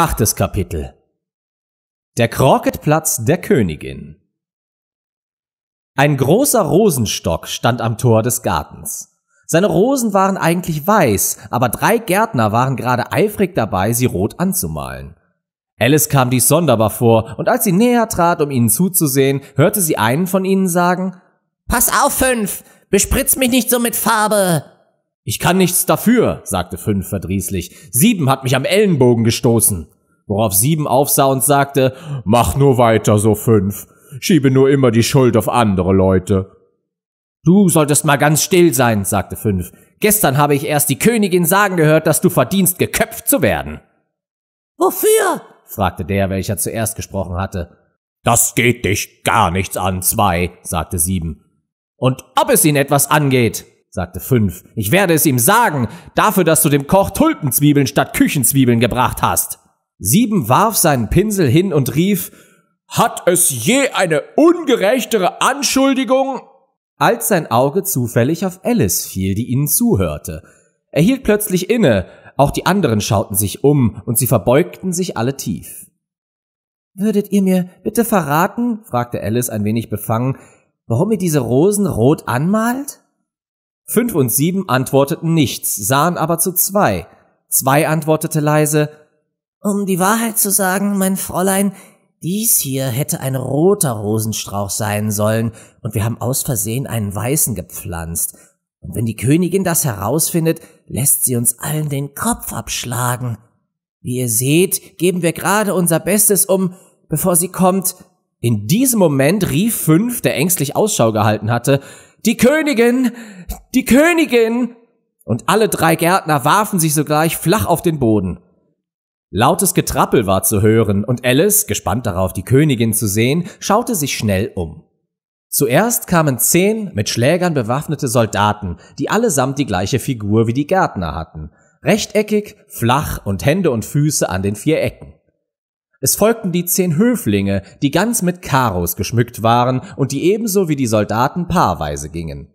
Achtes Kapitel Der Crockettplatz der Königin Ein großer Rosenstock stand am Tor des Gartens. Seine Rosen waren eigentlich weiß, aber drei Gärtner waren gerade eifrig dabei, sie rot anzumalen. Alice kam dies sonderbar vor, und als sie näher trat, um ihnen zuzusehen, hörte sie einen von ihnen sagen Pass auf, fünf! Bespritz mich nicht so mit Farbe! Ich kann nichts dafür, sagte Fünf verdrießlich. Sieben hat mich am Ellenbogen gestoßen. Worauf Sieben aufsah und sagte, mach nur weiter so, Fünf. Schiebe nur immer die Schuld auf andere Leute. Du solltest mal ganz still sein, sagte Fünf. Gestern habe ich erst die Königin sagen gehört, dass du verdienst, geköpft zu werden. Wofür? fragte der, welcher zuerst gesprochen hatte. Das geht dich gar nichts an, zwei, sagte sieben. Und ob es ihn etwas angeht, sagte Fünf. Ich werde es ihm sagen, dafür, dass du dem Koch Tulpenzwiebeln statt Küchenzwiebeln gebracht hast. Sieben warf seinen Pinsel hin und rief, hat es je eine ungerechtere Anschuldigung? Als sein Auge zufällig auf Alice fiel, die ihnen zuhörte. Er hielt plötzlich inne, auch die anderen schauten sich um, und sie verbeugten sich alle tief. Würdet ihr mir bitte verraten, fragte Alice ein wenig befangen, warum ihr diese Rosen rot anmalt? Fünf und sieben antworteten nichts, sahen aber zu zwei. Zwei antwortete leise Um die Wahrheit zu sagen, mein Fräulein, dies hier hätte ein roter Rosenstrauch sein sollen, und wir haben aus Versehen einen weißen gepflanzt. Und wenn die Königin das herausfindet, lässt sie uns allen den Kopf abschlagen. Wie ihr seht, geben wir gerade unser Bestes um, bevor sie kommt. In diesem Moment rief Fünf, der ängstlich Ausschau gehalten hatte, die Königin, die Königin! Und alle drei Gärtner warfen sich sogleich flach auf den Boden. Lautes Getrappel war zu hören, und Alice, gespannt darauf, die Königin zu sehen, schaute sich schnell um. Zuerst kamen zehn mit Schlägern bewaffnete Soldaten, die allesamt die gleiche Figur wie die Gärtner hatten, rechteckig, flach und Hände und Füße an den vier Ecken. Es folgten die zehn Höflinge, die ganz mit Karos geschmückt waren und die ebenso wie die Soldaten paarweise gingen.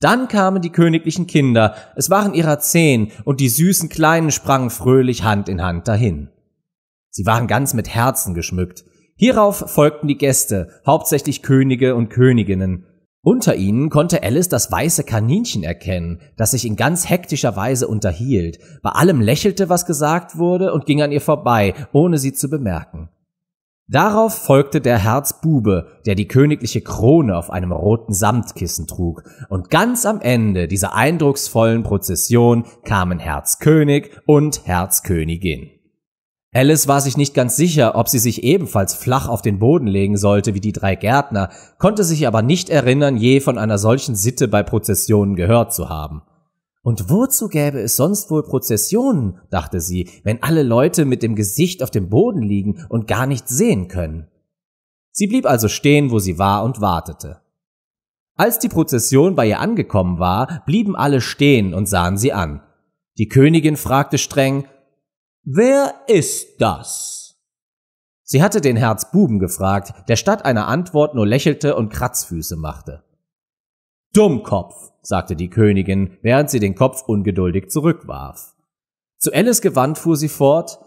Dann kamen die königlichen Kinder, es waren ihrer zehn, und die süßen Kleinen sprangen fröhlich Hand in Hand dahin. Sie waren ganz mit Herzen geschmückt. Hierauf folgten die Gäste, hauptsächlich Könige und Königinnen, unter ihnen konnte Alice das weiße Kaninchen erkennen, das sich in ganz hektischer Weise unterhielt, bei allem lächelte, was gesagt wurde, und ging an ihr vorbei, ohne sie zu bemerken. Darauf folgte der Herzbube, der die königliche Krone auf einem roten Samtkissen trug, und ganz am Ende dieser eindrucksvollen Prozession kamen Herzkönig und Herzkönigin. Alice war sich nicht ganz sicher, ob sie sich ebenfalls flach auf den Boden legen sollte wie die drei Gärtner, konnte sich aber nicht erinnern, je von einer solchen Sitte bei Prozessionen gehört zu haben. Und wozu gäbe es sonst wohl Prozessionen, dachte sie, wenn alle Leute mit dem Gesicht auf dem Boden liegen und gar nichts sehen können? Sie blieb also stehen, wo sie war und wartete. Als die Prozession bei ihr angekommen war, blieben alle stehen und sahen sie an. Die Königin fragte streng, Wer ist das? Sie hatte den Herzbuben gefragt, der statt einer Antwort nur lächelte und Kratzfüße machte. Dummkopf, sagte die Königin, während sie den Kopf ungeduldig zurückwarf. Zu Alice gewandt fuhr sie fort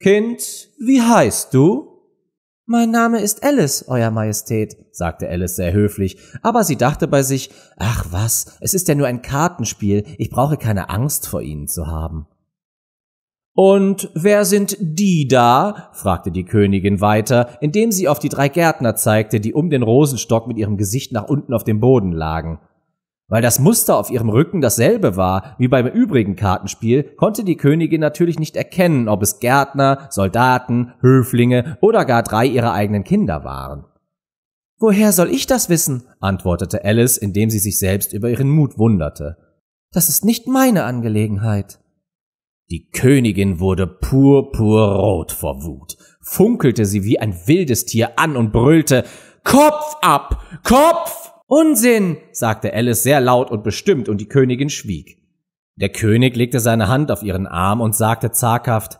Kind, wie heißt du? Mein Name ist Alice, Euer Majestät, sagte Alice sehr höflich, aber sie dachte bei sich Ach was, es ist ja nur ein Kartenspiel, ich brauche keine Angst vor Ihnen zu haben. Und wer sind die da? fragte die Königin weiter, indem sie auf die drei Gärtner zeigte, die um den Rosenstock mit ihrem Gesicht nach unten auf dem Boden lagen. Weil das Muster auf ihrem Rücken dasselbe war wie beim übrigen Kartenspiel, konnte die Königin natürlich nicht erkennen, ob es Gärtner, Soldaten, Höflinge oder gar drei ihrer eigenen Kinder waren. Woher soll ich das wissen? antwortete Alice, indem sie sich selbst über ihren Mut wunderte. Das ist nicht meine Angelegenheit. Die Königin wurde purpurrot vor Wut, funkelte sie wie ein wildes Tier an und brüllte Kopf ab. Kopf. Unsinn, sagte Alice sehr laut und bestimmt, und die Königin schwieg. Der König legte seine Hand auf ihren Arm und sagte zaghaft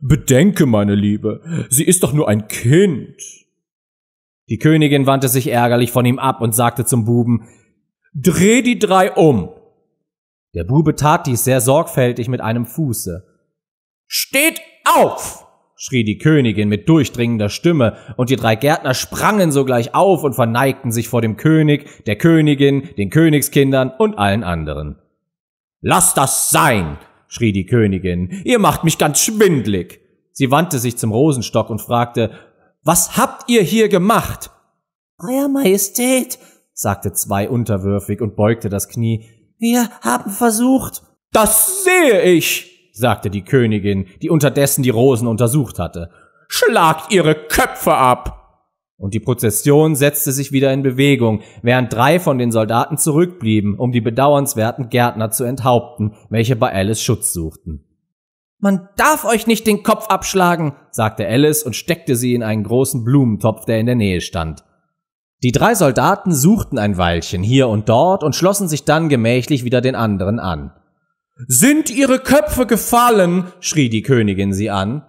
Bedenke, meine Liebe, sie ist doch nur ein Kind. Die Königin wandte sich ärgerlich von ihm ab und sagte zum Buben Dreh die drei um. Der Bube tat dies sehr sorgfältig mit einem Fuße. Steht auf! schrie die Königin mit durchdringender Stimme, und die drei Gärtner sprangen sogleich auf und verneigten sich vor dem König, der Königin, den Königskindern und allen anderen. Lass das sein! schrie die Königin, ihr macht mich ganz schwindlig. Sie wandte sich zum Rosenstock und fragte Was habt ihr hier gemacht? Euer Majestät, sagte zwei unterwürfig und beugte das Knie, wir haben versucht. Das sehe ich, sagte die Königin, die unterdessen die Rosen untersucht hatte. Schlagt ihre Köpfe ab! Und die Prozession setzte sich wieder in Bewegung, während drei von den Soldaten zurückblieben, um die bedauernswerten Gärtner zu enthaupten, welche bei Alice Schutz suchten. Man darf euch nicht den Kopf abschlagen, sagte Alice und steckte sie in einen großen Blumentopf, der in der Nähe stand. Die drei Soldaten suchten ein Weilchen hier und dort und schlossen sich dann gemächlich wieder den anderen an. Sind ihre Köpfe gefallen? schrie die Königin sie an.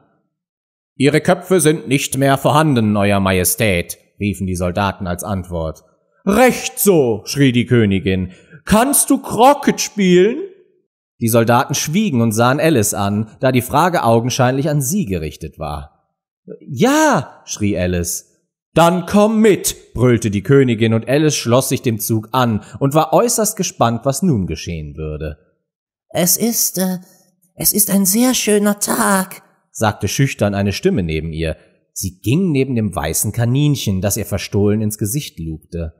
Ihre Köpfe sind nicht mehr vorhanden, Euer Majestät, riefen die Soldaten als Antwort. Recht so, schrie die Königin. Kannst du Crockett spielen? Die Soldaten schwiegen und sahen Alice an, da die Frage augenscheinlich an sie gerichtet war. Ja, schrie Alice. Dann komm mit, brüllte die Königin, und Alice schloss sich dem Zug an und war äußerst gespannt, was nun geschehen würde. Es ist, äh, es ist ein sehr schöner Tag, sagte schüchtern eine Stimme neben ihr. Sie ging neben dem weißen Kaninchen, das ihr verstohlen ins Gesicht lugte.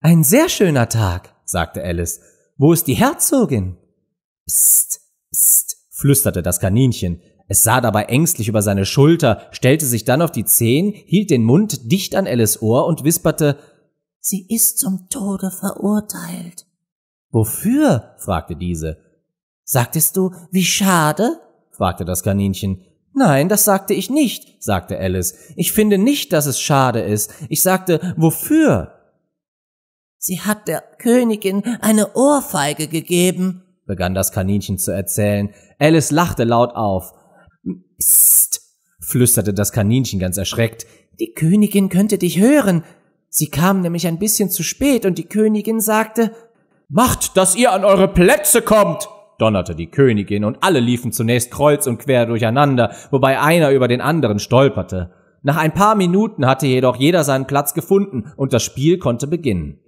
Ein sehr schöner Tag, sagte Alice. Wo ist die Herzogin? Psst, psst, flüsterte das Kaninchen. Es sah dabei ängstlich über seine Schulter, stellte sich dann auf die Zehen, hielt den Mund dicht an Alice Ohr und wisperte Sie ist zum Tode verurteilt. Wofür? fragte diese. Sagtest du, wie schade? fragte das Kaninchen. Nein, das sagte ich nicht, sagte Alice. Ich finde nicht, dass es schade ist. Ich sagte, wofür? Sie hat der Königin eine Ohrfeige gegeben, begann das Kaninchen zu erzählen. Alice lachte laut auf. Psst, flüsterte das Kaninchen ganz erschreckt. Die Königin könnte dich hören. Sie kam nämlich ein bisschen zu spät und die Königin sagte, Macht, dass ihr an eure Plätze kommt! donnerte die Königin und alle liefen zunächst kreuz und quer durcheinander, wobei einer über den anderen stolperte. Nach ein paar Minuten hatte jedoch jeder seinen Platz gefunden und das Spiel konnte beginnen.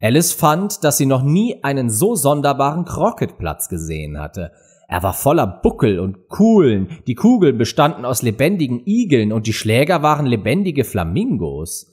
Alice fand, dass sie noch nie einen so sonderbaren Crockett-Platz gesehen hatte. Er war voller Buckel und Kuhlen, die Kugeln bestanden aus lebendigen Igeln und die Schläger waren lebendige Flamingos.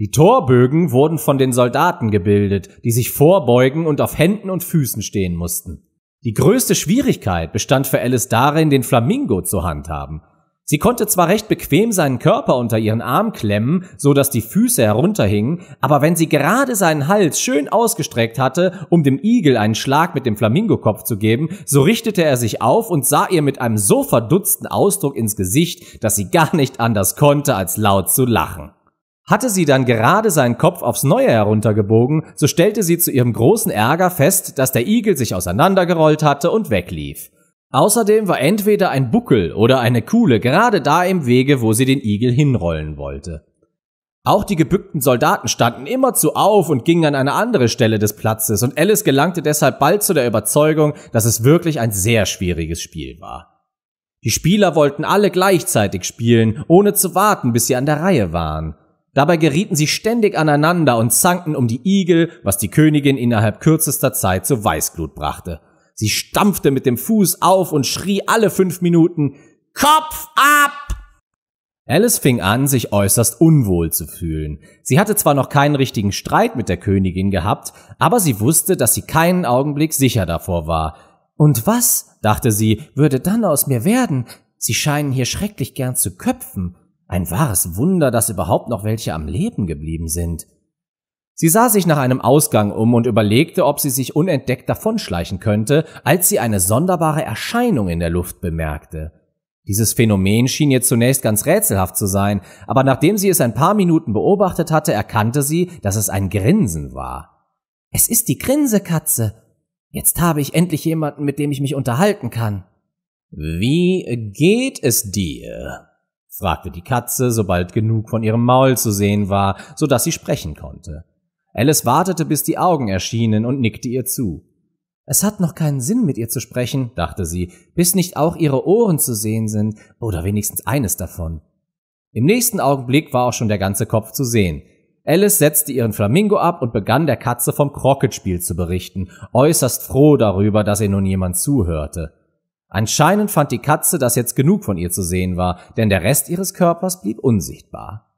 Die Torbögen wurden von den Soldaten gebildet, die sich vorbeugen und auf Händen und Füßen stehen mussten. Die größte Schwierigkeit bestand für Alice darin, den Flamingo zu handhaben. Sie konnte zwar recht bequem seinen Körper unter ihren Arm klemmen, so dass die Füße herunterhingen, aber wenn sie gerade seinen Hals schön ausgestreckt hatte, um dem Igel einen Schlag mit dem Flamingokopf zu geben, so richtete er sich auf und sah ihr mit einem so verdutzten Ausdruck ins Gesicht, dass sie gar nicht anders konnte, als laut zu lachen. Hatte sie dann gerade seinen Kopf aufs Neue heruntergebogen, so stellte sie zu ihrem großen Ärger fest, dass der Igel sich auseinandergerollt hatte und weglief. Außerdem war entweder ein Buckel oder eine Kuhle gerade da im Wege, wo sie den Igel hinrollen wollte. Auch die gebückten Soldaten standen immerzu auf und gingen an eine andere Stelle des Platzes, und Alice gelangte deshalb bald zu der Überzeugung, dass es wirklich ein sehr schwieriges Spiel war. Die Spieler wollten alle gleichzeitig spielen, ohne zu warten, bis sie an der Reihe waren. Dabei gerieten sie ständig aneinander und zanken um die Igel, was die Königin innerhalb kürzester Zeit zu Weißglut brachte. Sie stampfte mit dem Fuß auf und schrie alle fünf Minuten Kopf ab! Alice fing an, sich äußerst unwohl zu fühlen. Sie hatte zwar noch keinen richtigen Streit mit der Königin gehabt, aber sie wusste, dass sie keinen Augenblick sicher davor war. Und was, dachte sie, würde dann aus mir werden? Sie scheinen hier schrecklich gern zu köpfen. Ein wahres Wunder, dass überhaupt noch welche am Leben geblieben sind. Sie sah sich nach einem Ausgang um und überlegte, ob sie sich unentdeckt davonschleichen könnte, als sie eine sonderbare Erscheinung in der Luft bemerkte. Dieses Phänomen schien ihr zunächst ganz rätselhaft zu sein, aber nachdem sie es ein paar Minuten beobachtet hatte, erkannte sie, dass es ein Grinsen war. Es ist die Grinsekatze. Jetzt habe ich endlich jemanden, mit dem ich mich unterhalten kann. Wie geht es dir? fragte die Katze, sobald genug von ihrem Maul zu sehen war, so dass sie sprechen konnte. Alice wartete, bis die Augen erschienen und nickte ihr zu. Es hat noch keinen Sinn, mit ihr zu sprechen, dachte sie, bis nicht auch ihre Ohren zu sehen sind, oder wenigstens eines davon. Im nächsten Augenblick war auch schon der ganze Kopf zu sehen. Alice setzte ihren Flamingo ab und begann der Katze vom Crocketspiel zu berichten, äußerst froh darüber, dass ihr nun jemand zuhörte. Anscheinend fand die Katze, dass jetzt genug von ihr zu sehen war, denn der Rest ihres Körpers blieb unsichtbar.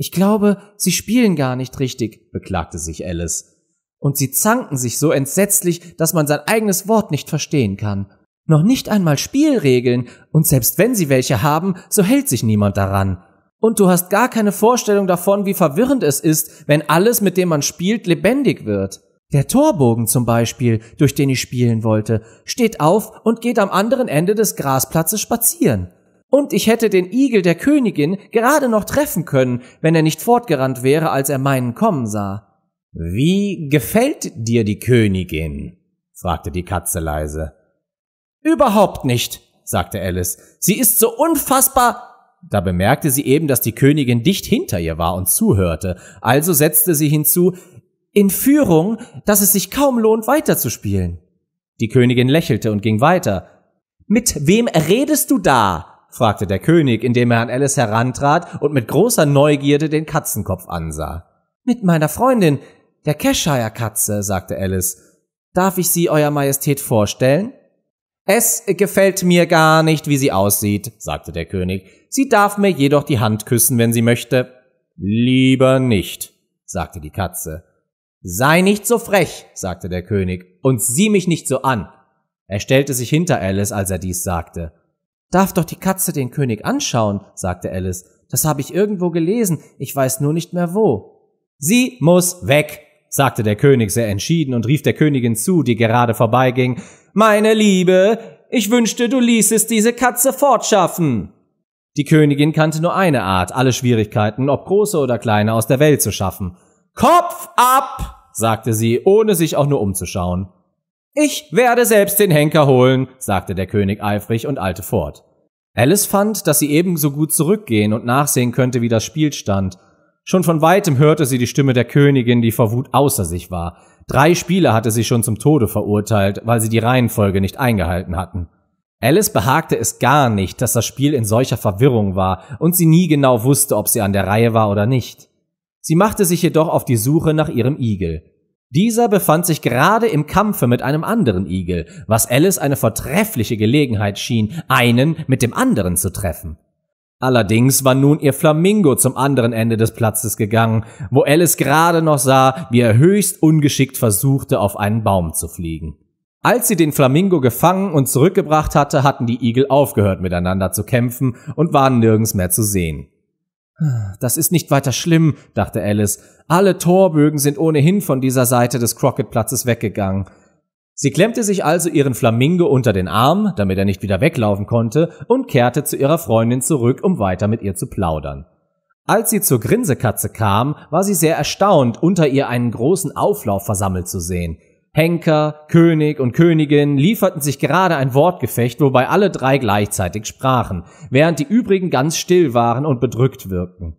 Ich glaube, sie spielen gar nicht richtig, beklagte sich Alice. Und sie zanken sich so entsetzlich, dass man sein eigenes Wort nicht verstehen kann. Noch nicht einmal Spielregeln, und selbst wenn sie welche haben, so hält sich niemand daran. Und du hast gar keine Vorstellung davon, wie verwirrend es ist, wenn alles, mit dem man spielt, lebendig wird. Der Torbogen zum Beispiel, durch den ich spielen wollte, steht auf und geht am anderen Ende des Grasplatzes spazieren. Und ich hätte den Igel der Königin gerade noch treffen können, wenn er nicht fortgerannt wäre, als er meinen kommen sah. Wie gefällt dir die Königin? fragte die Katze leise. Überhaupt nicht, sagte Alice. Sie ist so unfassbar. Da bemerkte sie eben, dass die Königin dicht hinter ihr war und zuhörte, also setzte sie hinzu In Führung, dass es sich kaum lohnt, weiterzuspielen. Die Königin lächelte und ging weiter. Mit wem redest du da? fragte der König, indem er an Alice herantrat und mit großer Neugierde den Katzenkopf ansah. Mit meiner Freundin, der Cheshire Katze, sagte Alice. Darf ich sie Euer Majestät vorstellen? Es gefällt mir gar nicht, wie sie aussieht, sagte der König. Sie darf mir jedoch die Hand küssen, wenn sie möchte. Lieber nicht, sagte die Katze. Sei nicht so frech, sagte der König, und sieh mich nicht so an. Er stellte sich hinter Alice, als er dies sagte. Darf doch die Katze den König anschauen, sagte Alice. Das habe ich irgendwo gelesen, ich weiß nur nicht mehr wo. Sie muss weg, sagte der König sehr entschieden und rief der Königin zu, die gerade vorbeiging. Meine Liebe, ich wünschte, du ließest diese Katze fortschaffen. Die Königin kannte nur eine Art, alle Schwierigkeiten, ob große oder kleine, aus der Welt zu schaffen. Kopf ab, sagte sie, ohne sich auch nur umzuschauen. Ich werde selbst den Henker holen, sagte der König eifrig und eilte fort. Alice fand, dass sie ebenso gut zurückgehen und nachsehen könnte, wie das Spiel stand. Schon von weitem hörte sie die Stimme der Königin, die vor Wut außer sich war. Drei Spieler hatte sie schon zum Tode verurteilt, weil sie die Reihenfolge nicht eingehalten hatten. Alice behagte es gar nicht, dass das Spiel in solcher Verwirrung war und sie nie genau wusste, ob sie an der Reihe war oder nicht. Sie machte sich jedoch auf die Suche nach ihrem Igel. Dieser befand sich gerade im Kampfe mit einem anderen Igel, was Alice eine vortreffliche Gelegenheit schien, einen mit dem anderen zu treffen. Allerdings war nun ihr Flamingo zum anderen Ende des Platzes gegangen, wo Alice gerade noch sah, wie er höchst ungeschickt versuchte, auf einen Baum zu fliegen. Als sie den Flamingo gefangen und zurückgebracht hatte, hatten die Igel aufgehört miteinander zu kämpfen und waren nirgends mehr zu sehen. Das ist nicht weiter schlimm, dachte Alice. Alle Torbögen sind ohnehin von dieser Seite des Crockettplatzes weggegangen. Sie klemmte sich also ihren Flamingo unter den Arm, damit er nicht wieder weglaufen konnte, und kehrte zu ihrer Freundin zurück, um weiter mit ihr zu plaudern. Als sie zur Grinsekatze kam, war sie sehr erstaunt, unter ihr einen großen Auflauf versammelt zu sehen. Henker, König und Königin lieferten sich gerade ein Wortgefecht, wobei alle drei gleichzeitig sprachen, während die übrigen ganz still waren und bedrückt wirkten.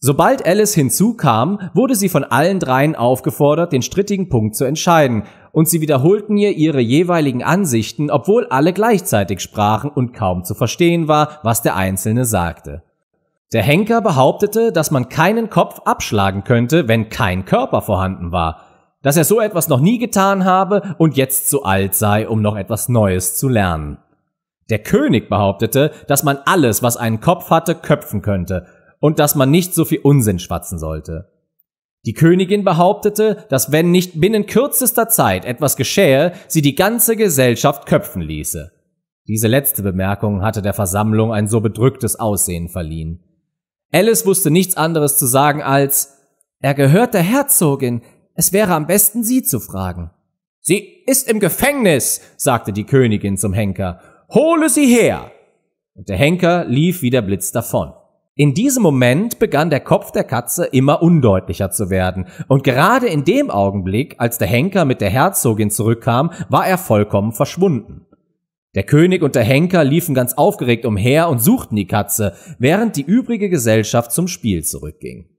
Sobald Alice hinzukam, wurde sie von allen dreien aufgefordert, den strittigen Punkt zu entscheiden, und sie wiederholten ihr ihre jeweiligen Ansichten, obwohl alle gleichzeitig sprachen und kaum zu verstehen war, was der Einzelne sagte. Der Henker behauptete, dass man keinen Kopf abschlagen könnte, wenn kein Körper vorhanden war, dass er so etwas noch nie getan habe und jetzt zu alt sei, um noch etwas Neues zu lernen. Der König behauptete, dass man alles, was einen Kopf hatte, köpfen könnte und dass man nicht so viel Unsinn schwatzen sollte. Die Königin behauptete, dass wenn nicht binnen kürzester Zeit etwas geschähe, sie die ganze Gesellschaft köpfen ließe. Diese letzte Bemerkung hatte der Versammlung ein so bedrücktes Aussehen verliehen. Alice wusste nichts anderes zu sagen als Er gehört der Herzogin, es wäre am besten, sie zu fragen. Sie ist im Gefängnis, sagte die Königin zum Henker. Hole sie her! Und der Henker lief wie der Blitz davon. In diesem Moment begann der Kopf der Katze immer undeutlicher zu werden, und gerade in dem Augenblick, als der Henker mit der Herzogin zurückkam, war er vollkommen verschwunden. Der König und der Henker liefen ganz aufgeregt umher und suchten die Katze, während die übrige Gesellschaft zum Spiel zurückging.